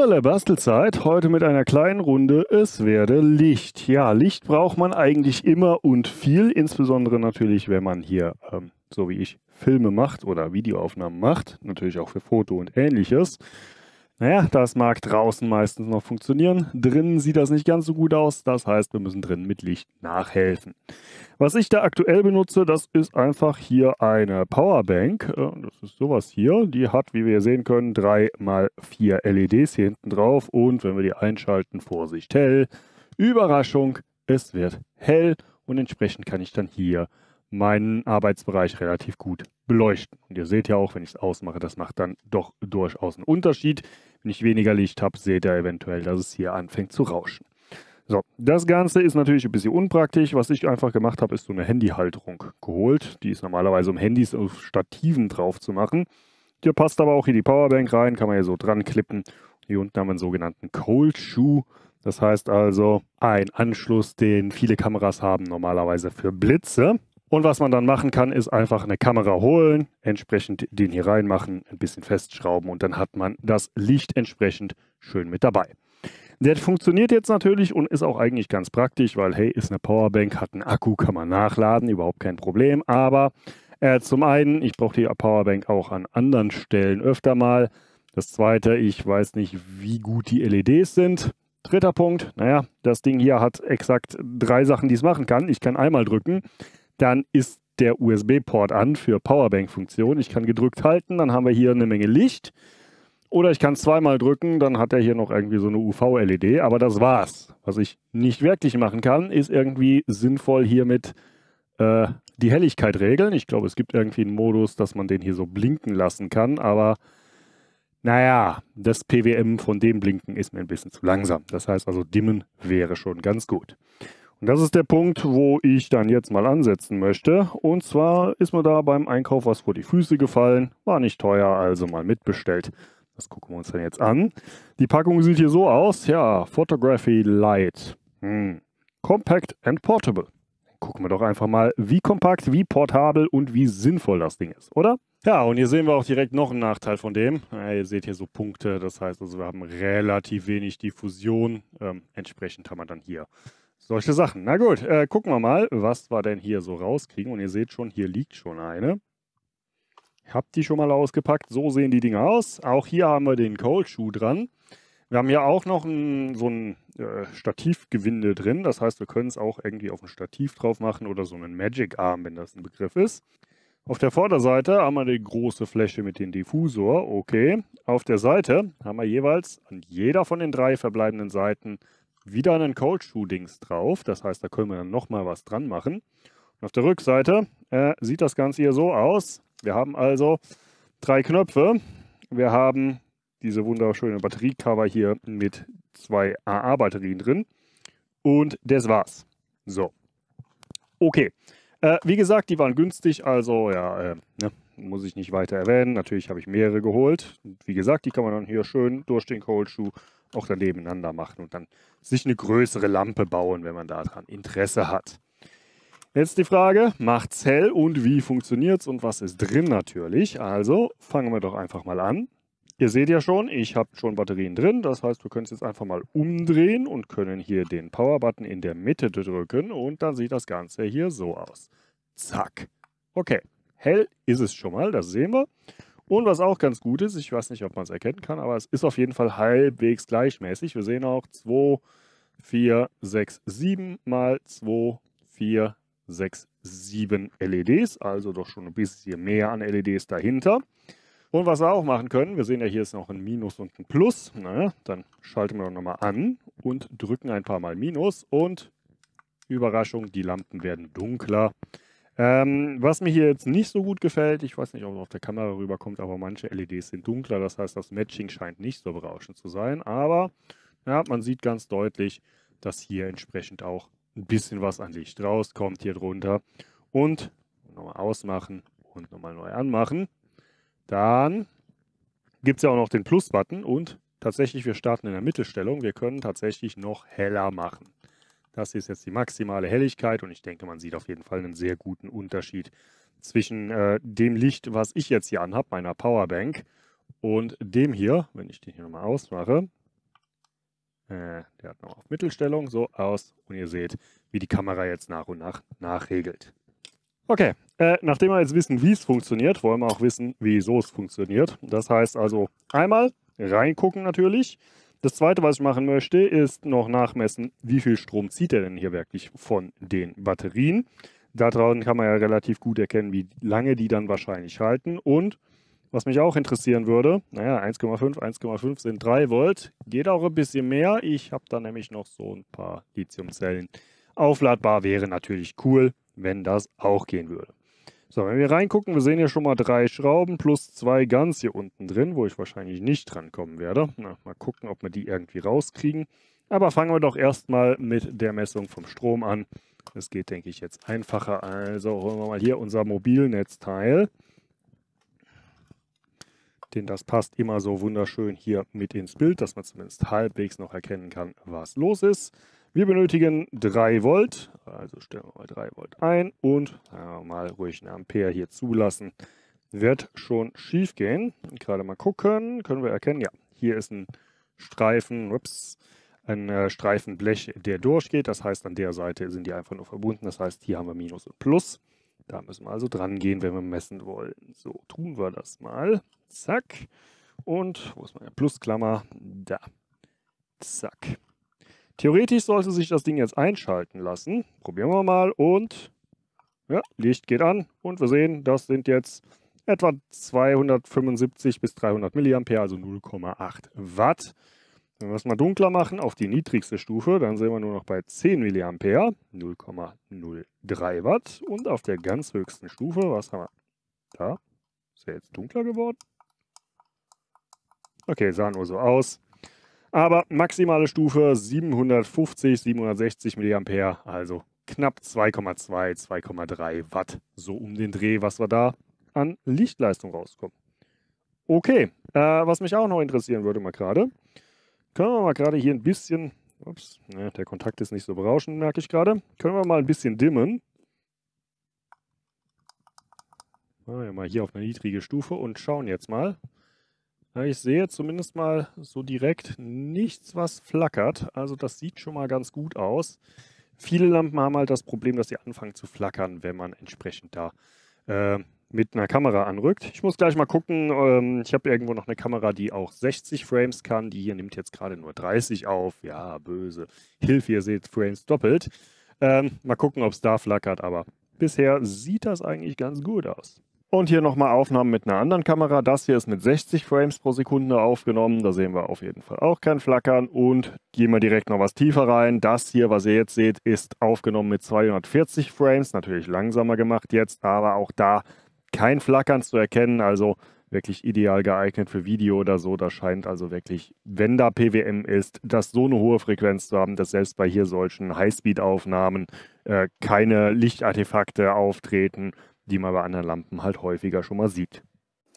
Schnudderle Bastelzeit, heute mit einer kleinen Runde, es werde Licht. Ja, Licht braucht man eigentlich immer und viel, insbesondere natürlich, wenn man hier, ähm, so wie ich, Filme macht oder Videoaufnahmen macht, natürlich auch für Foto und ähnliches. Naja, das mag draußen meistens noch funktionieren. Drinnen sieht das nicht ganz so gut aus. Das heißt, wir müssen drinnen mit Licht nachhelfen. Was ich da aktuell benutze, das ist einfach hier eine Powerbank. Äh, das ist sowas hier. Die hat, wie wir sehen können, 3x4 LEDs hier hinten drauf. Und wenn wir die einschalten, Vorsicht, hell. Überraschung, es wird hell. Und entsprechend kann ich dann hier meinen Arbeitsbereich relativ gut beleuchten. Und ihr seht ja auch, wenn ich es ausmache, das macht dann doch durchaus einen Unterschied. Wenn ich weniger Licht habe, seht ihr eventuell, dass es hier anfängt zu rauschen. So, das Ganze ist natürlich ein bisschen unpraktisch. Was ich einfach gemacht habe, ist so eine Handyhalterung geholt. Die ist normalerweise, um Handys auf Stativen drauf zu machen. Hier passt aber auch hier die Powerbank rein, kann man hier so dran klippen. Hier unten haben wir einen sogenannten Cold Shoe. Das heißt also, ein Anschluss, den viele Kameras haben normalerweise für Blitze. Und was man dann machen kann, ist einfach eine Kamera holen, entsprechend den hier reinmachen, ein bisschen festschrauben und dann hat man das Licht entsprechend schön mit dabei. Der funktioniert jetzt natürlich und ist auch eigentlich ganz praktisch, weil hey, ist eine Powerbank, hat einen Akku, kann man nachladen, überhaupt kein Problem. Aber äh, zum einen, ich brauche die Powerbank auch an anderen Stellen öfter mal. Das zweite, ich weiß nicht, wie gut die LEDs sind. Dritter Punkt, naja, das Ding hier hat exakt drei Sachen, die es machen kann. Ich kann einmal drücken, dann ist der USB-Port an für Powerbank-Funktion. Ich kann gedrückt halten, dann haben wir hier eine Menge Licht. Oder ich kann zweimal drücken, dann hat er hier noch irgendwie so eine UV-LED. Aber das war's. Was ich nicht wirklich machen kann, ist irgendwie sinnvoll hiermit äh, die Helligkeit regeln. Ich glaube, es gibt irgendwie einen Modus, dass man den hier so blinken lassen kann. Aber naja, das PWM von dem Blinken ist mir ein bisschen zu langsam. Das heißt also, dimmen wäre schon ganz gut. Und das ist der Punkt, wo ich dann jetzt mal ansetzen möchte. Und zwar ist mir da beim Einkauf was vor die Füße gefallen, war nicht teuer, also mal mitbestellt. Das gucken wir uns dann jetzt an. Die Packung sieht hier so aus, ja, Photography Light. Hm. Compact and Portable. Gucken wir doch einfach mal, wie kompakt, wie portabel und wie sinnvoll das Ding ist, oder? Ja, und hier sehen wir auch direkt noch einen Nachteil von dem. Ja, ihr seht hier so Punkte, das heißt also, wir haben relativ wenig Diffusion. Ähm, entsprechend haben wir dann hier solche Sachen. Na gut, äh, gucken wir mal, was wir denn hier so rauskriegen. Und ihr seht schon, hier liegt schon eine. Ich habe die schon mal ausgepackt. So sehen die Dinger aus. Auch hier haben wir den Cold Shoe dran. Wir haben hier auch noch ein, so ein äh, Stativgewinde drin. Das heißt, wir können es auch irgendwie auf ein Stativ drauf machen oder so einen Magic Arm, wenn das ein Begriff ist. Auf der Vorderseite haben wir die große Fläche mit dem Diffusor. Okay. Auf der Seite haben wir jeweils an jeder von den drei verbleibenden Seiten wieder einen Cold Dings drauf. Das heißt, da können wir dann nochmal was dran machen. Und auf der Rückseite äh, sieht das Ganze hier so aus. Wir haben also drei Knöpfe. Wir haben diese wunderschöne Batteriecover hier mit zwei AA-Batterien drin. Und das war's. So. Okay. Äh, wie gesagt, die waren günstig, also ja, äh, ne, muss ich nicht weiter erwähnen. Natürlich habe ich mehrere geholt. Und wie gesagt, die kann man dann hier schön durch den Cold Shoe auch dann nebeneinander machen und dann sich eine größere Lampe bauen, wenn man daran Interesse hat. Jetzt die Frage, macht's hell und wie funktioniert's und was ist drin natürlich? Also fangen wir doch einfach mal an. Ihr seht ja schon, ich habe schon Batterien drin. Das heißt, wir können es jetzt einfach mal umdrehen und können hier den Power-Button in der Mitte drücken. Und dann sieht das Ganze hier so aus. Zack. Okay, hell ist es schon mal, das sehen wir. Und was auch ganz gut ist, ich weiß nicht, ob man es erkennen kann, aber es ist auf jeden Fall halbwegs gleichmäßig. Wir sehen auch 2, 4, 6, 7 mal 2, 4, 6, 7 LEDs, also doch schon ein bisschen mehr an LEDs dahinter. Und was wir auch machen können, wir sehen ja hier ist noch ein Minus und ein Plus, naja, dann schalten wir doch nochmal an und drücken ein paar Mal Minus und Überraschung, die Lampen werden dunkler. Ähm, was mir hier jetzt nicht so gut gefällt, ich weiß nicht, ob es auf der Kamera rüberkommt, aber manche LEDs sind dunkler, das heißt, das Matching scheint nicht so berauschend zu sein, aber ja, man sieht ganz deutlich, dass hier entsprechend auch ein bisschen was an Licht rauskommt hier drunter. Und nochmal ausmachen und nochmal neu anmachen. Dann gibt es ja auch noch den Plus-Button und tatsächlich, wir starten in der Mittelstellung. Wir können tatsächlich noch heller machen. Das ist jetzt die maximale Helligkeit und ich denke, man sieht auf jeden Fall einen sehr guten Unterschied zwischen äh, dem Licht, was ich jetzt hier anhabe, meiner Powerbank, und dem hier, wenn ich den hier nochmal ausmache, äh, der hat noch auf Mittelstellung, so aus und ihr seht, wie die Kamera jetzt nach und nach nachregelt. Okay, äh, nachdem wir jetzt wissen, wie es funktioniert, wollen wir auch wissen, wieso es funktioniert. Das heißt also einmal reingucken natürlich, das zweite, was ich machen möchte, ist noch nachmessen, wie viel Strom zieht er denn hier wirklich von den Batterien. Da draußen kann man ja relativ gut erkennen, wie lange die dann wahrscheinlich halten. Und was mich auch interessieren würde, naja, 1,5, 1,5 sind 3 Volt, geht auch ein bisschen mehr. Ich habe da nämlich noch so ein paar Lithiumzellen. Aufladbar wäre natürlich cool, wenn das auch gehen würde. So, wenn wir reingucken, wir sehen hier schon mal drei Schrauben plus zwei ganz hier unten drin, wo ich wahrscheinlich nicht drankommen werde. Na, mal gucken, ob wir die irgendwie rauskriegen. Aber fangen wir doch erstmal mit der Messung vom Strom an. Das geht, denke ich, jetzt einfacher. Also holen wir mal hier unser Mobilnetzteil. Denn das passt immer so wunderschön hier mit ins Bild, dass man zumindest halbwegs noch erkennen kann, was los ist. Wir benötigen 3 Volt, also stellen wir mal 3 Volt ein und mal ruhig einen Ampere hier zulassen. Wird schon schief gehen. Gerade mal gucken, können wir erkennen, ja, hier ist ein Streifen, ups, ein äh, Streifen Blech, der durchgeht. Das heißt, an der Seite sind die einfach nur verbunden. Das heißt, hier haben wir Minus und Plus. Da müssen wir also dran gehen, wenn wir messen wollen. So, tun wir das mal. Zack. Und wo ist meine Plusklammer? Da. Zack. Theoretisch sollte sich das Ding jetzt einschalten lassen. Probieren wir mal und ja, Licht geht an und wir sehen, das sind jetzt etwa 275 bis 300 mA, also 0,8 Watt. Wenn wir es mal dunkler machen, auf die niedrigste Stufe, dann sind wir nur noch bei 10 mA, 0,03 Watt. Und auf der ganz höchsten Stufe, was haben wir? Da, ist ja jetzt dunkler geworden. Okay, sah nur so aus. Aber maximale Stufe 750, 760 mA, also knapp 2,2, 2,3 Watt. So um den Dreh, was wir da an Lichtleistung rauskommen. Okay, äh, was mich auch noch interessieren würde mal gerade, können wir mal gerade hier ein bisschen, ups, ne, der Kontakt ist nicht so berauschend, merke ich gerade, können wir mal ein bisschen dimmen. Machen wir mal hier auf eine niedrige Stufe und schauen jetzt mal. Ich sehe zumindest mal so direkt nichts, was flackert. Also das sieht schon mal ganz gut aus. Viele Lampen haben halt das Problem, dass sie anfangen zu flackern, wenn man entsprechend da äh, mit einer Kamera anrückt. Ich muss gleich mal gucken. Ähm, ich habe irgendwo noch eine Kamera, die auch 60 Frames kann. Die hier nimmt jetzt gerade nur 30 auf. Ja, böse. Hilfe, ihr seht Frames doppelt. Ähm, mal gucken, ob es da flackert, aber bisher sieht das eigentlich ganz gut aus. Und hier nochmal Aufnahmen mit einer anderen Kamera. Das hier ist mit 60 Frames pro Sekunde aufgenommen. Da sehen wir auf jeden Fall auch kein Flackern. Und gehen wir direkt noch was tiefer rein. Das hier, was ihr jetzt seht, ist aufgenommen mit 240 Frames. Natürlich langsamer gemacht jetzt, aber auch da kein Flackern zu erkennen. Also wirklich ideal geeignet für Video oder so. Das scheint also wirklich, wenn da PWM ist, das so eine hohe Frequenz zu haben, dass selbst bei hier solchen Highspeed-Aufnahmen äh, keine Lichtartefakte auftreten die man bei anderen Lampen halt häufiger schon mal sieht.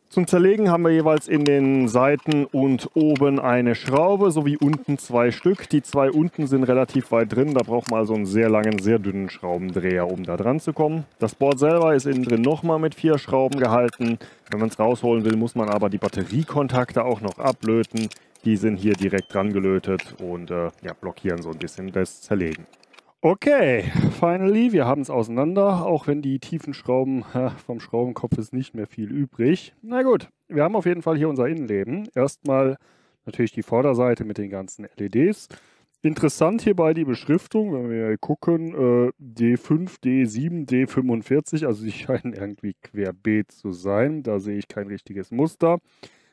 Zum Zerlegen haben wir jeweils in den Seiten und oben eine Schraube sowie unten zwei Stück. Die zwei unten sind relativ weit drin, da braucht man also einen sehr langen, sehr dünnen Schraubendreher, um da dran zu kommen. Das Board selber ist innen drin nochmal mit vier Schrauben gehalten. Wenn man es rausholen will, muss man aber die Batteriekontakte auch noch ablöten. Die sind hier direkt dran gelötet und äh, ja, blockieren so ein bisschen das Zerlegen. Okay, finally, wir haben es auseinander, auch wenn die tiefen Schrauben vom Schraubenkopf ist nicht mehr viel übrig. Na gut, wir haben auf jeden Fall hier unser Innenleben. Erstmal natürlich die Vorderseite mit den ganzen LEDs. Interessant hierbei die Beschriftung, wenn wir gucken, D5, D7, D45, also die scheinen irgendwie querbeet zu sein. Da sehe ich kein richtiges Muster.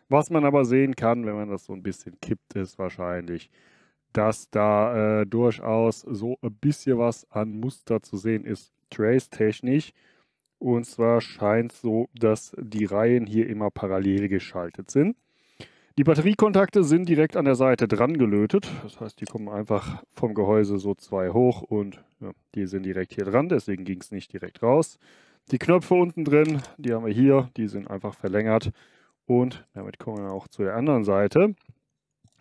Was man aber sehen kann, wenn man das so ein bisschen kippt, ist wahrscheinlich dass da äh, durchaus so ein bisschen was an Muster zu sehen ist, trace-technisch. Und zwar scheint es so, dass die Reihen hier immer parallel geschaltet sind. Die Batteriekontakte sind direkt an der Seite dran gelötet. Das heißt, die kommen einfach vom Gehäuse so zwei hoch und ja, die sind direkt hier dran. Deswegen ging es nicht direkt raus. Die Knöpfe unten drin, die haben wir hier, die sind einfach verlängert. Und damit kommen wir auch zu der anderen Seite.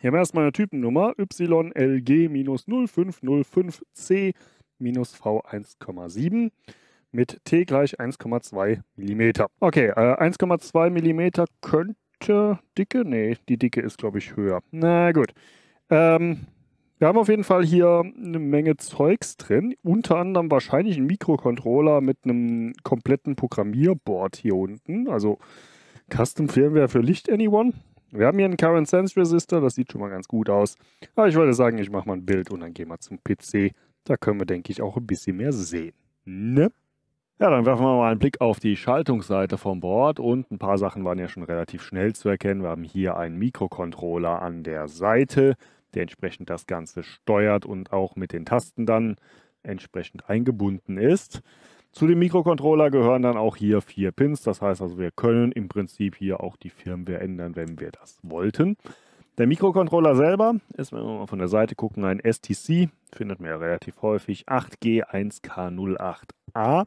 Hier haben wir erstmal eine Typennummer YLG-0505C-V1,7 mit T gleich 1,2 mm. Okay, äh, 1,2 mm könnte dicke? Nee, die dicke ist, glaube ich, höher. Na gut. Ähm, wir haben auf jeden Fall hier eine Menge Zeugs drin. Unter anderem wahrscheinlich ein Mikrocontroller mit einem kompletten Programmierboard hier unten. Also Custom Firmware für Licht Anyone. Wir haben hier einen Current Sense Resistor, das sieht schon mal ganz gut aus. Aber ich würde sagen, ich mache mal ein Bild und dann gehen wir zum PC. Da können wir, denke ich, auch ein bisschen mehr sehen. Ne? Ja, dann werfen wir mal einen Blick auf die Schaltungsseite vom Board und ein paar Sachen waren ja schon relativ schnell zu erkennen. Wir haben hier einen Mikrocontroller an der Seite, der entsprechend das Ganze steuert und auch mit den Tasten dann entsprechend eingebunden ist. Zu dem Mikrocontroller gehören dann auch hier vier Pins. Das heißt also, wir können im Prinzip hier auch die Firmware ändern, wenn wir das wollten. Der Mikrocontroller selber ist, wenn wir mal von der Seite gucken, ein STC, findet man ja relativ häufig, 8G1K08A.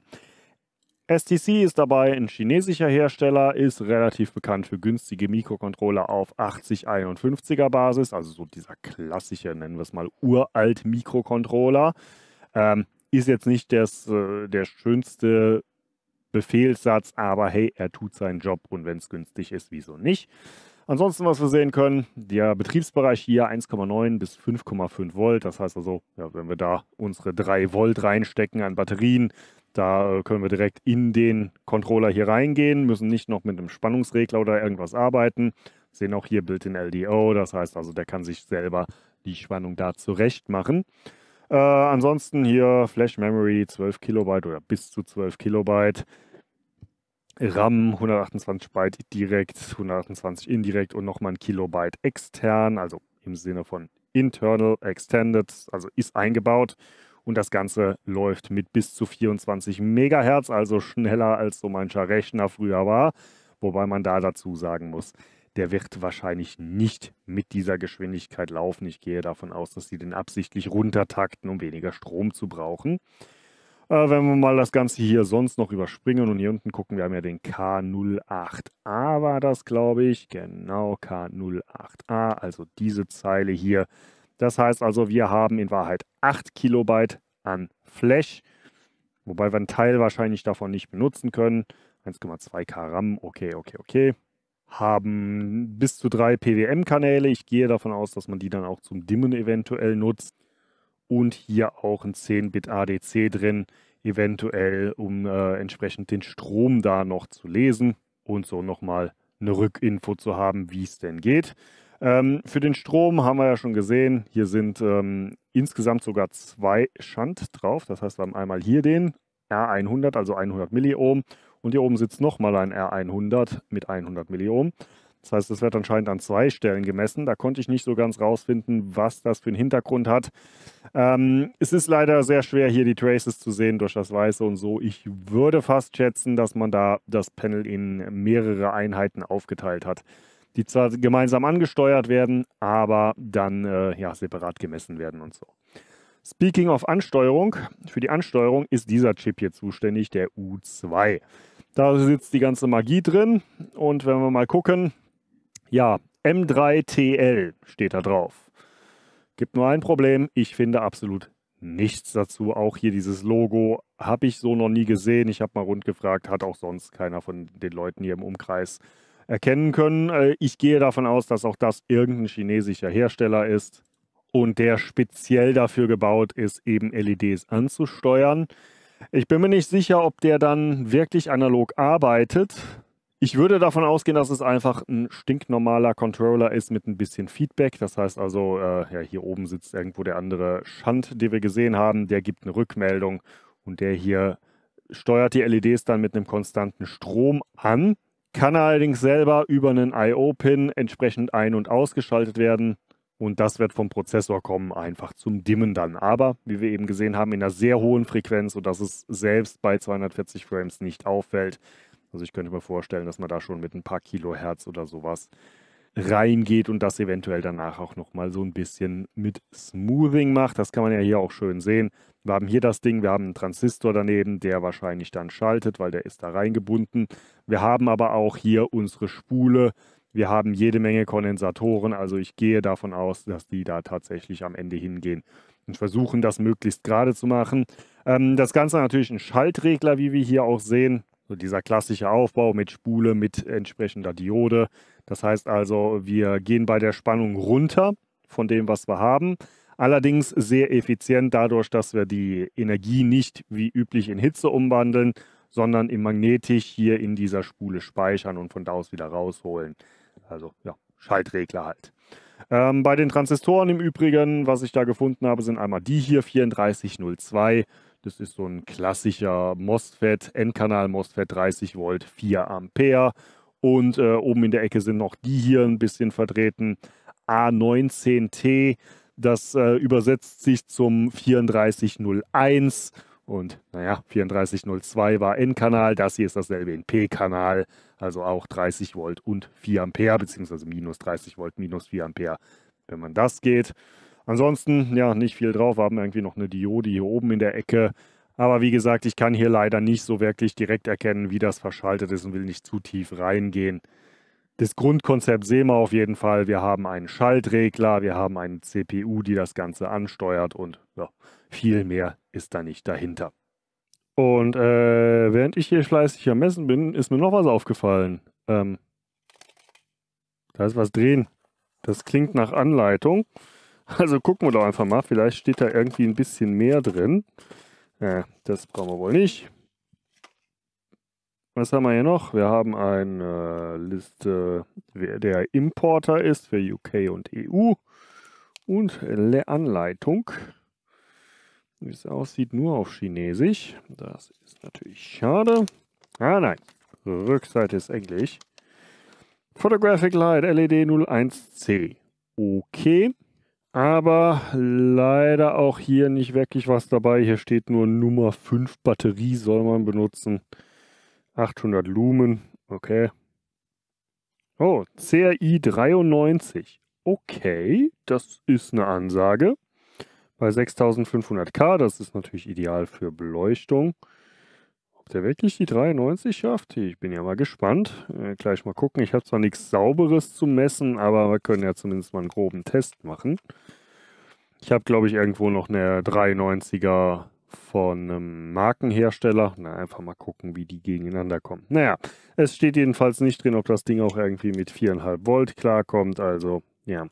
STC ist dabei ein chinesischer Hersteller, ist relativ bekannt für günstige Mikrocontroller auf 8051er Basis, also so dieser klassische, nennen wir es mal, uralt Mikrocontroller. Ähm, ist jetzt nicht das, äh, der schönste Befehlssatz, aber hey, er tut seinen Job und wenn es günstig ist, wieso nicht? Ansonsten, was wir sehen können, der Betriebsbereich hier 1,9 bis 5,5 Volt. Das heißt also, ja, wenn wir da unsere 3 Volt reinstecken an Batterien, da äh, können wir direkt in den Controller hier reingehen, müssen nicht noch mit einem Spannungsregler oder irgendwas arbeiten. Wir sehen auch hier Built-in LDO, das heißt also, der kann sich selber die Spannung da zurecht machen. Äh, ansonsten hier Flash Memory 12 Kilobyte oder bis zu 12 Kilobyte. RAM 128 Byte direkt, 128 indirekt und nochmal ein Kilobyte extern, also im Sinne von internal, extended, also ist eingebaut. Und das Ganze läuft mit bis zu 24 Megahertz, also schneller als so mancher Rechner früher war. Wobei man da dazu sagen muss, der wird wahrscheinlich nicht mit dieser Geschwindigkeit laufen. Ich gehe davon aus, dass sie den absichtlich runtertakten, um weniger Strom zu brauchen. Äh, wenn wir mal das Ganze hier sonst noch überspringen und hier unten gucken, wir haben ja den K08A war das, glaube ich. Genau, K08A, also diese Zeile hier. Das heißt also, wir haben in Wahrheit 8 Kilobyte an Flash, wobei wir einen Teil wahrscheinlich davon nicht benutzen können. 1,2 K RAM, okay, okay, okay haben bis zu drei PWM-Kanäle. Ich gehe davon aus, dass man die dann auch zum Dimmen eventuell nutzt. Und hier auch ein 10-Bit ADC drin, eventuell um äh, entsprechend den Strom da noch zu lesen und so nochmal eine Rückinfo zu haben, wie es denn geht. Ähm, für den Strom haben wir ja schon gesehen, hier sind ähm, insgesamt sogar zwei Schand drauf. Das heißt, wir haben einmal hier den R100, also 100 Milliohm und hier oben sitzt nochmal ein R100 mit 100 Milliohm. Das heißt, das wird anscheinend an zwei Stellen gemessen. Da konnte ich nicht so ganz rausfinden, was das für einen Hintergrund hat. Ähm, es ist leider sehr schwer, hier die Traces zu sehen durch das Weiße und so. Ich würde fast schätzen, dass man da das Panel in mehrere Einheiten aufgeteilt hat, die zwar gemeinsam angesteuert werden, aber dann äh, ja, separat gemessen werden und so. Speaking of Ansteuerung, für die Ansteuerung ist dieser Chip hier zuständig, der U2. Da sitzt die ganze Magie drin und wenn wir mal gucken, ja, M3TL steht da drauf. Gibt nur ein Problem, ich finde absolut nichts dazu. Auch hier dieses Logo habe ich so noch nie gesehen. Ich habe mal rund gefragt, hat auch sonst keiner von den Leuten hier im Umkreis erkennen können. Äh, ich gehe davon aus, dass auch das irgendein chinesischer Hersteller ist und der speziell dafür gebaut ist, eben LEDs anzusteuern. Ich bin mir nicht sicher, ob der dann wirklich analog arbeitet. Ich würde davon ausgehen, dass es einfach ein stinknormaler Controller ist mit ein bisschen Feedback. Das heißt also, äh, ja, hier oben sitzt irgendwo der andere Schand, den wir gesehen haben. Der gibt eine Rückmeldung und der hier steuert die LEDs dann mit einem konstanten Strom an. Kann allerdings selber über einen I.O.-Pin entsprechend ein- und ausgeschaltet werden. Und das wird vom Prozessor kommen, einfach zum Dimmen dann. Aber, wie wir eben gesehen haben, in einer sehr hohen Frequenz, sodass es selbst bei 240 Frames nicht auffällt. Also ich könnte mir vorstellen, dass man da schon mit ein paar Kilohertz oder sowas reingeht und das eventuell danach auch nochmal so ein bisschen mit Smoothing macht. Das kann man ja hier auch schön sehen. Wir haben hier das Ding, wir haben einen Transistor daneben, der wahrscheinlich dann schaltet, weil der ist da reingebunden. Wir haben aber auch hier unsere Spule, wir haben jede Menge Kondensatoren, also ich gehe davon aus, dass die da tatsächlich am Ende hingehen und versuchen, das möglichst gerade zu machen. Ähm, das Ganze natürlich ein Schaltregler, wie wir hier auch sehen. So dieser klassische Aufbau mit Spule, mit entsprechender Diode. Das heißt also, wir gehen bei der Spannung runter von dem, was wir haben. Allerdings sehr effizient dadurch, dass wir die Energie nicht wie üblich in Hitze umwandeln, sondern im Magnetisch hier in dieser Spule speichern und von da aus wieder rausholen. Also ja, Schaltregler halt. Ähm, bei den Transistoren im Übrigen, was ich da gefunden habe, sind einmal die hier 3402. Das ist so ein klassischer MOSFET, N-Kanal MOSFET 30 Volt 4 Ampere. Und äh, oben in der Ecke sind noch die hier ein bisschen vertreten. A19T, das äh, übersetzt sich zum 3401 und naja, 3402 war N-Kanal, das hier ist dasselbe in P-Kanal, also auch 30 Volt und 4 Ampere, beziehungsweise minus 30 Volt, minus 4 Ampere, wenn man das geht. Ansonsten, ja, nicht viel drauf, wir haben irgendwie noch eine Diode hier oben in der Ecke. Aber wie gesagt, ich kann hier leider nicht so wirklich direkt erkennen, wie das verschaltet ist und will nicht zu tief reingehen das Grundkonzept sehen wir auf jeden Fall. Wir haben einen Schaltregler, wir haben eine CPU, die das Ganze ansteuert und ja, viel mehr ist da nicht dahinter. Und äh, während ich hier fleißig am Messen bin, ist mir noch was aufgefallen. Ähm, da ist was drehen. Das klingt nach Anleitung. Also gucken wir doch einfach mal. Vielleicht steht da irgendwie ein bisschen mehr drin. Äh, das brauchen wir wohl nicht. Was haben wir hier noch? Wir haben eine Liste, wer der Importer ist für UK und EU und eine Anleitung. Wie es aussieht, nur auf Chinesisch. Das ist natürlich schade. Ah nein, Rückseite ist Englisch. Photographic Light LED 01C. Okay. Aber leider auch hier nicht wirklich was dabei. Hier steht nur Nummer 5 Batterie soll man benutzen. 800 Lumen, okay. Oh, CRI 93. Okay, das ist eine Ansage. Bei 6500K, das ist natürlich ideal für Beleuchtung. Ob der wirklich die 93 schafft? Ich bin ja mal gespannt. Äh, gleich mal gucken. Ich habe zwar nichts Sauberes zu messen, aber wir können ja zumindest mal einen groben Test machen. Ich habe, glaube ich, irgendwo noch eine 93er von einem Markenhersteller. Na, einfach mal gucken, wie die gegeneinander kommen. Naja, es steht jedenfalls nicht drin, ob das Ding auch irgendwie mit 4,5 Volt klarkommt. Also, ja.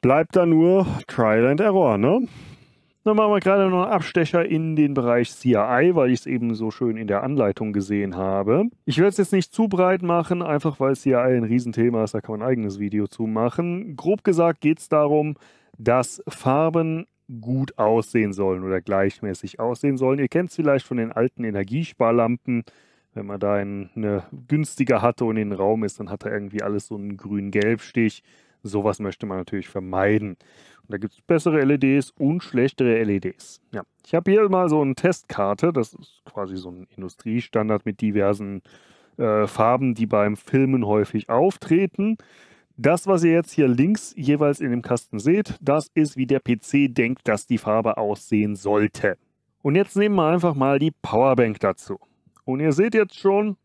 Bleibt da nur Trial and Error, ne? Dann machen wir gerade noch einen Abstecher in den Bereich CI, weil ich es eben so schön in der Anleitung gesehen habe. Ich werde es jetzt nicht zu breit machen, einfach weil CI ein Riesenthema ist, da kann man ein eigenes Video zu machen. Grob gesagt geht es darum, dass Farben gut aussehen sollen oder gleichmäßig aussehen sollen. Ihr kennt es vielleicht von den alten Energiesparlampen. Wenn man da eine günstige hatte und in den Raum ist, dann hat er irgendwie alles so einen grün-gelb-Stich. Sowas möchte man natürlich vermeiden. Und da gibt es bessere LEDs und schlechtere LEDs. Ja, ich habe hier mal so eine Testkarte. Das ist quasi so ein Industriestandard mit diversen äh, Farben, die beim Filmen häufig auftreten. Das, was ihr jetzt hier links jeweils in dem Kasten seht, das ist, wie der PC denkt, dass die Farbe aussehen sollte. Und jetzt nehmen wir einfach mal die Powerbank dazu. Und ihr seht jetzt schon,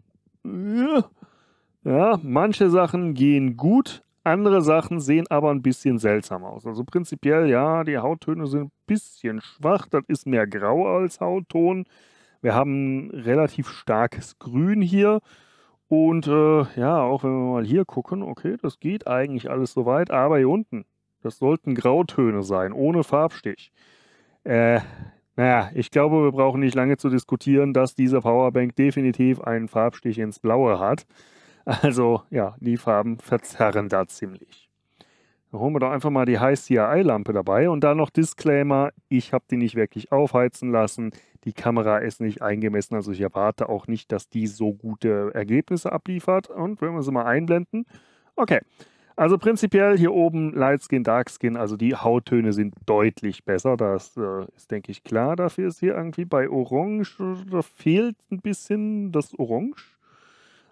ja, manche Sachen gehen gut, andere Sachen sehen aber ein bisschen seltsam aus. Also prinzipiell, ja, die Hauttöne sind ein bisschen schwach, das ist mehr grau als Hautton. Wir haben relativ starkes Grün hier. Und äh, ja, auch wenn wir mal hier gucken, okay, das geht eigentlich alles so weit, aber hier unten, das sollten Grautöne sein, ohne Farbstich. Äh, naja, ich glaube, wir brauchen nicht lange zu diskutieren, dass diese Powerbank definitiv einen Farbstich ins Blaue hat. Also ja, die Farben verzerren da ziemlich holen wir doch einfach mal die High-CRI-Lampe dabei und da noch Disclaimer, ich habe die nicht wirklich aufheizen lassen, die Kamera ist nicht eingemessen, also ich erwarte auch nicht, dass die so gute Ergebnisse abliefert. Und wenn wir sie mal einblenden, okay. Also prinzipiell hier oben Light Skin, Dark Skin, also die Hauttöne sind deutlich besser. Das äh, ist, denke ich, klar. Dafür ist hier irgendwie bei Orange, da fehlt ein bisschen das Orange.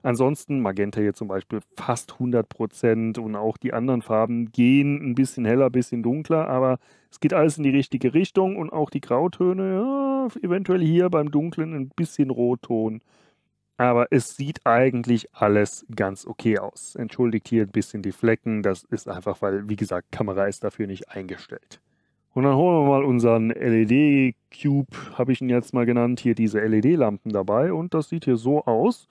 Ansonsten Magenta hier zum Beispiel fast 100 Prozent und auch die anderen Farben gehen ein bisschen heller, ein bisschen dunkler, aber es geht alles in die richtige Richtung und auch die Grautöne, ja, eventuell hier beim Dunklen ein bisschen Rotton. Aber es sieht eigentlich alles ganz okay aus. Entschuldigt hier ein bisschen die Flecken, das ist einfach, weil, wie gesagt, Kamera ist dafür nicht eingestellt. Und dann holen wir mal unseren LED-Cube, habe ich ihn jetzt mal genannt, hier diese LED-Lampen dabei und das sieht hier so aus.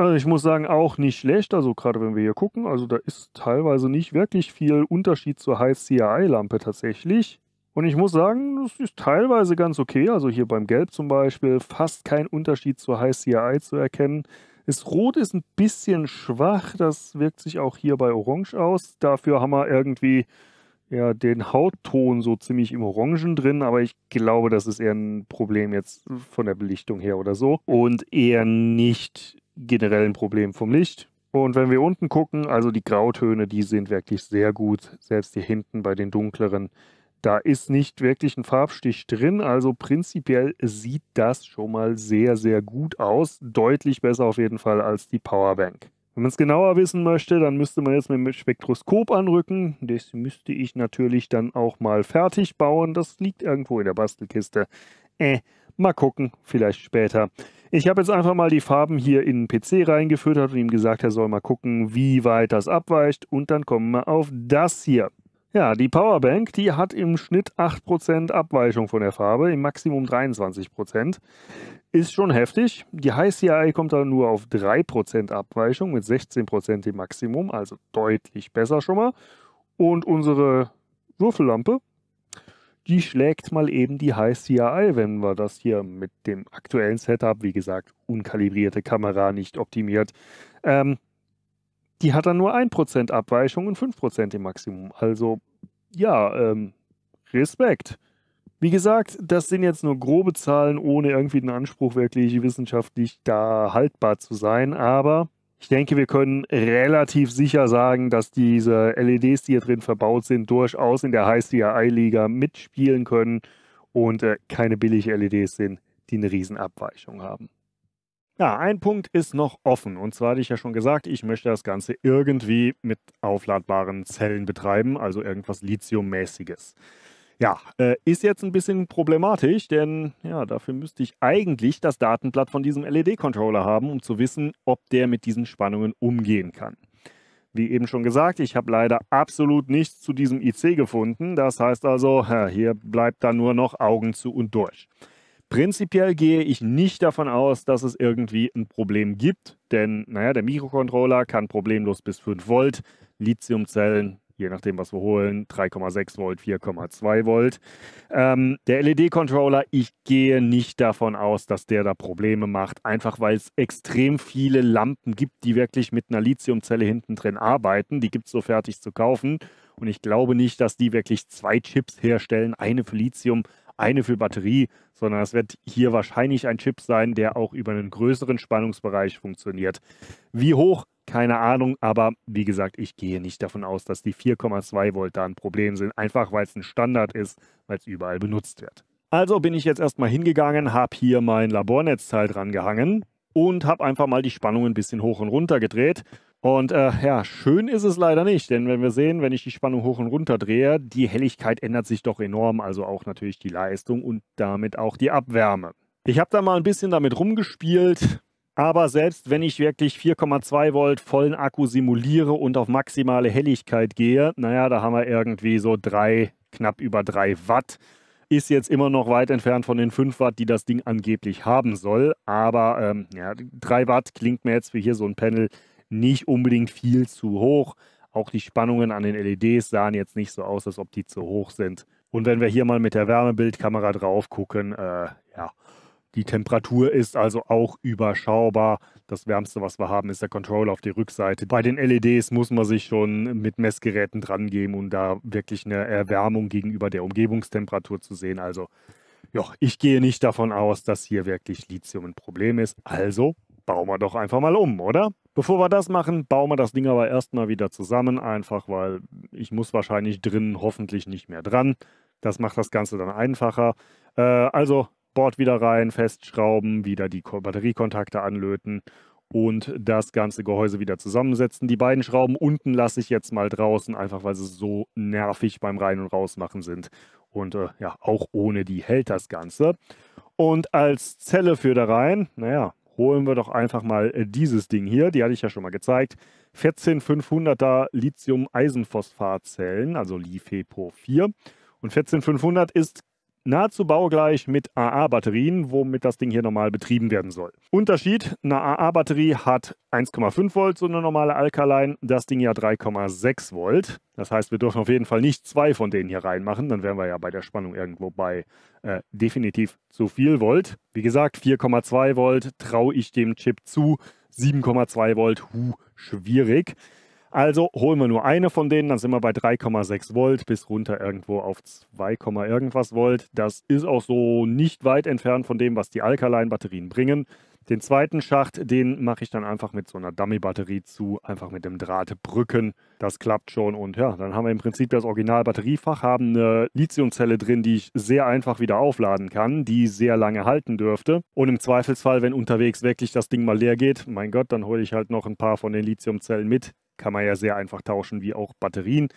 Also ich muss sagen, auch nicht schlecht. Also gerade wenn wir hier gucken, also da ist teilweise nicht wirklich viel Unterschied zur High ci lampe tatsächlich. Und ich muss sagen, das ist teilweise ganz okay. Also hier beim Gelb zum Beispiel fast kein Unterschied zur High ci zu erkennen. Das Rot ist ein bisschen schwach. Das wirkt sich auch hier bei Orange aus. Dafür haben wir irgendwie ja, den Hautton so ziemlich im Orangen drin, aber ich glaube, das ist eher ein Problem jetzt von der Belichtung her oder so und eher nicht generell ein Problem vom Licht. Und wenn wir unten gucken, also die Grautöne, die sind wirklich sehr gut, selbst hier hinten bei den dunkleren. Da ist nicht wirklich ein Farbstich drin, also prinzipiell sieht das schon mal sehr, sehr gut aus. Deutlich besser auf jeden Fall als die Powerbank. Wenn man es genauer wissen möchte, dann müsste man jetzt mit dem Spektroskop anrücken. Das müsste ich natürlich dann auch mal fertig bauen. Das liegt irgendwo in der Bastelkiste. Äh, mal gucken, vielleicht später. Ich habe jetzt einfach mal die Farben hier in den PC reingeführt und ihm gesagt, er soll mal gucken, wie weit das abweicht. Und dann kommen wir auf das hier. Ja, die Powerbank, die hat im Schnitt 8% Abweichung von der Farbe, im Maximum 23%. Ist schon heftig. Die High CI kommt dann nur auf 3% Abweichung mit 16% im Maximum, also deutlich besser schon mal. Und unsere Würfellampe, die schlägt mal eben die High CRI, wenn wir das hier mit dem aktuellen Setup, wie gesagt, unkalibrierte Kamera nicht optimiert, ähm, die hat dann nur 1% Abweichung und 5% im Maximum. Also ja, ähm, Respekt. Wie gesagt, das sind jetzt nur grobe Zahlen, ohne irgendwie den Anspruch wirklich wissenschaftlich da haltbar zu sein, aber ich denke, wir können relativ sicher sagen, dass diese LEDs, die hier drin verbaut sind, durchaus in der High-CI-Liga mitspielen können und äh, keine billigen LEDs sind, die eine Riesenabweichung haben. Ja, ein Punkt ist noch offen. Und zwar hatte ich ja schon gesagt, ich möchte das Ganze irgendwie mit aufladbaren Zellen betreiben, also irgendwas Lithium-mäßiges. Ja, äh, ist jetzt ein bisschen problematisch, denn ja, dafür müsste ich eigentlich das Datenblatt von diesem LED-Controller haben, um zu wissen, ob der mit diesen Spannungen umgehen kann. Wie eben schon gesagt, ich habe leider absolut nichts zu diesem IC gefunden. Das heißt also, hier bleibt dann nur noch Augen zu und durch. Prinzipiell gehe ich nicht davon aus, dass es irgendwie ein Problem gibt, denn naja, der Mikrocontroller kann problemlos bis 5 Volt, Lithiumzellen je nachdem, was wir holen, 3,6 Volt, 4,2 Volt. Ähm, der LED-Controller, ich gehe nicht davon aus, dass der da Probleme macht, einfach weil es extrem viele Lampen gibt, die wirklich mit einer Lithiumzelle hinten drin arbeiten. Die gibt es so fertig zu kaufen. Und ich glaube nicht, dass die wirklich zwei Chips herstellen, eine für Lithium, eine für Batterie, sondern es wird hier wahrscheinlich ein Chip sein, der auch über einen größeren Spannungsbereich funktioniert. Wie hoch keine Ahnung, aber wie gesagt, ich gehe nicht davon aus, dass die 4,2 Volt da ein Problem sind, einfach weil es ein Standard ist, weil es überall benutzt wird. Also bin ich jetzt erstmal hingegangen, habe hier mein Labornetzteil dran gehangen und habe einfach mal die Spannung ein bisschen hoch und runter gedreht. Und äh, ja, schön ist es leider nicht, denn wenn wir sehen, wenn ich die Spannung hoch und runter drehe, die Helligkeit ändert sich doch enorm, also auch natürlich die Leistung und damit auch die Abwärme. Ich habe da mal ein bisschen damit rumgespielt, aber selbst wenn ich wirklich 4,2 Volt vollen Akku simuliere und auf maximale Helligkeit gehe, naja, da haben wir irgendwie so drei, knapp über 3 Watt. Ist jetzt immer noch weit entfernt von den 5 Watt, die das Ding angeblich haben soll. Aber ähm, ja, 3 Watt klingt mir jetzt für hier so ein Panel nicht unbedingt viel zu hoch. Auch die Spannungen an den LEDs sahen jetzt nicht so aus, als ob die zu hoch sind. Und wenn wir hier mal mit der Wärmebildkamera drauf gucken, äh, ja, die Temperatur ist also auch überschaubar. Das Wärmste, was wir haben, ist der Controller auf der Rückseite. Bei den LEDs muss man sich schon mit Messgeräten dran geben, um da wirklich eine Erwärmung gegenüber der Umgebungstemperatur zu sehen. Also, ja, ich gehe nicht davon aus, dass hier wirklich Lithium ein Problem ist. Also bauen wir doch einfach mal um, oder? Bevor wir das machen, bauen wir das Ding aber erstmal wieder zusammen, einfach weil ich muss wahrscheinlich drinnen hoffentlich nicht mehr dran. Das macht das Ganze dann einfacher. Äh, also Board wieder rein, festschrauben, wieder die Batteriekontakte anlöten und das ganze Gehäuse wieder zusammensetzen. Die beiden Schrauben unten lasse ich jetzt mal draußen, einfach weil sie so nervig beim Rein- und Rausmachen sind. Und äh, ja, auch ohne die hält das Ganze. Und als Zelle für da rein, naja, holen wir doch einfach mal äh, dieses Ding hier. Die hatte ich ja schon mal gezeigt. 14500er Lithium-Eisenphosphat-Zellen, also LiFePro 4. Und 14500 ist nahezu baugleich mit AA-Batterien, womit das Ding hier normal betrieben werden soll. Unterschied, eine AA-Batterie hat 1,5 Volt, so eine normale Alkaline, das Ding ja 3,6 Volt. Das heißt, wir dürfen auf jeden Fall nicht zwei von denen hier reinmachen, dann wären wir ja bei der Spannung irgendwo bei äh, definitiv zu viel Volt. Wie gesagt, 4,2 Volt traue ich dem Chip zu, 7,2 Volt, hu, schwierig. Also holen wir nur eine von denen, dann sind wir bei 3,6 Volt bis runter irgendwo auf 2, irgendwas Volt. Das ist auch so nicht weit entfernt von dem, was die Alkaline-Batterien bringen. Den zweiten Schacht, den mache ich dann einfach mit so einer Dummy-Batterie zu, einfach mit dem Drahtbrücken. Das klappt schon und ja, dann haben wir im Prinzip das Original-Batteriefach, haben eine Lithiumzelle drin, die ich sehr einfach wieder aufladen kann, die sehr lange halten dürfte. Und im Zweifelsfall, wenn unterwegs wirklich das Ding mal leer geht, mein Gott, dann hole ich halt noch ein paar von den Lithiumzellen mit kann man ja sehr einfach tauschen, wie auch Batterien.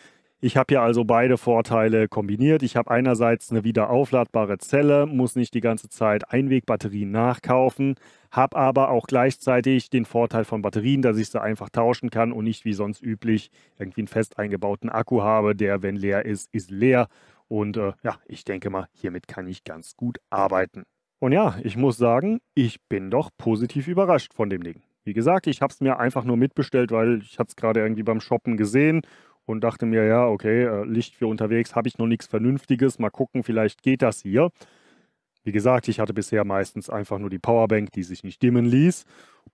Ich habe hier also beide Vorteile kombiniert. Ich habe einerseits eine wieder aufladbare Zelle, muss nicht die ganze Zeit Einwegbatterien nachkaufen, habe aber auch gleichzeitig den Vorteil von Batterien, dass ich sie einfach tauschen kann und nicht wie sonst üblich irgendwie einen fest eingebauten Akku habe, der, wenn leer ist, ist leer. Und äh, ja, ich denke mal, hiermit kann ich ganz gut arbeiten. Und ja, ich muss sagen, ich bin doch positiv überrascht von dem Ding. Wie gesagt, ich habe es mir einfach nur mitbestellt, weil ich hatte es gerade irgendwie beim Shoppen gesehen und dachte mir, ja, okay, äh, Licht für unterwegs, habe ich noch nichts Vernünftiges, mal gucken, vielleicht geht das hier. Wie gesagt, ich hatte bisher meistens einfach nur die Powerbank, die sich nicht dimmen ließ.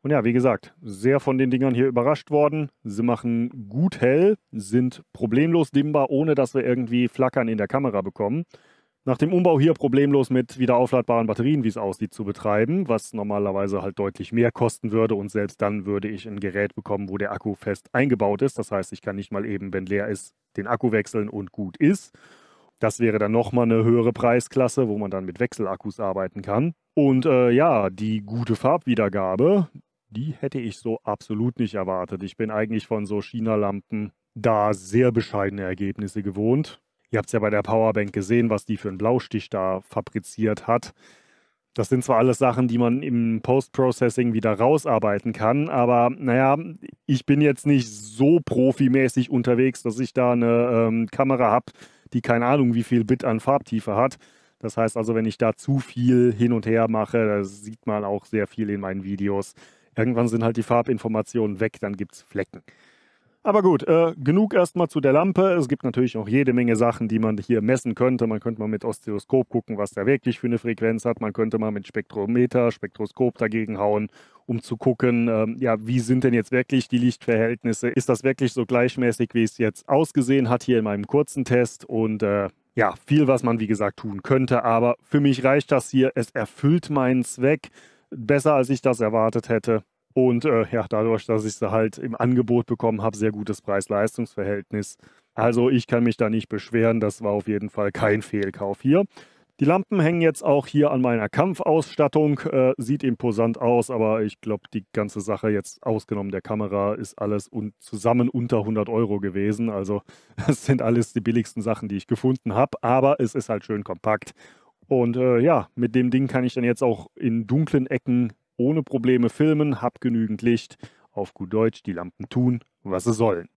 Und ja, wie gesagt, sehr von den Dingern hier überrascht worden. Sie machen gut hell, sind problemlos dimmbar, ohne dass wir irgendwie Flackern in der Kamera bekommen nach dem Umbau hier problemlos mit wieder aufladbaren Batterien, wie es aussieht, zu betreiben, was normalerweise halt deutlich mehr kosten würde. Und selbst dann würde ich ein Gerät bekommen, wo der Akku fest eingebaut ist. Das heißt, ich kann nicht mal eben, wenn leer ist, den Akku wechseln und gut ist. Das wäre dann nochmal eine höhere Preisklasse, wo man dann mit Wechselakkus arbeiten kann. Und äh, ja, die gute Farbwiedergabe, die hätte ich so absolut nicht erwartet. Ich bin eigentlich von so China-Lampen da sehr bescheidene Ergebnisse gewohnt. Ihr habt es ja bei der Powerbank gesehen, was die für einen Blaustich da fabriziert hat. Das sind zwar alles Sachen, die man im Post-Processing wieder rausarbeiten kann, aber naja, ich bin jetzt nicht so profimäßig unterwegs, dass ich da eine ähm, Kamera habe, die keine Ahnung, wie viel Bit an Farbtiefe hat. Das heißt also, wenn ich da zu viel hin und her mache, das sieht man auch sehr viel in meinen Videos. Irgendwann sind halt die Farbinformationen weg, dann gibt es Flecken. Aber gut, äh, genug erstmal zu der Lampe. Es gibt natürlich auch jede Menge Sachen, die man hier messen könnte. Man könnte mal mit Oszilloskop gucken, was der wirklich für eine Frequenz hat. Man könnte mal mit Spektrometer, Spektroskop dagegen hauen, um zu gucken, ähm, ja, wie sind denn jetzt wirklich die Lichtverhältnisse? Ist das wirklich so gleichmäßig, wie es jetzt ausgesehen hat hier in meinem kurzen Test? Und äh, ja, viel, was man wie gesagt tun könnte. Aber für mich reicht das hier. Es erfüllt meinen Zweck besser, als ich das erwartet hätte. Und äh, ja, dadurch, dass ich sie halt im Angebot bekommen habe, sehr gutes Preis-Leistungs-Verhältnis. Also ich kann mich da nicht beschweren, das war auf jeden Fall kein Fehlkauf hier. Die Lampen hängen jetzt auch hier an meiner Kampfausstattung. Äh, sieht imposant aus, aber ich glaube, die ganze Sache jetzt ausgenommen der Kamera ist alles un zusammen unter 100 Euro gewesen. Also das sind alles die billigsten Sachen, die ich gefunden habe. Aber es ist halt schön kompakt. Und äh, ja, mit dem Ding kann ich dann jetzt auch in dunklen Ecken ohne Probleme filmen, hab genügend Licht. Auf gut Deutsch, die Lampen tun, was sie sollen.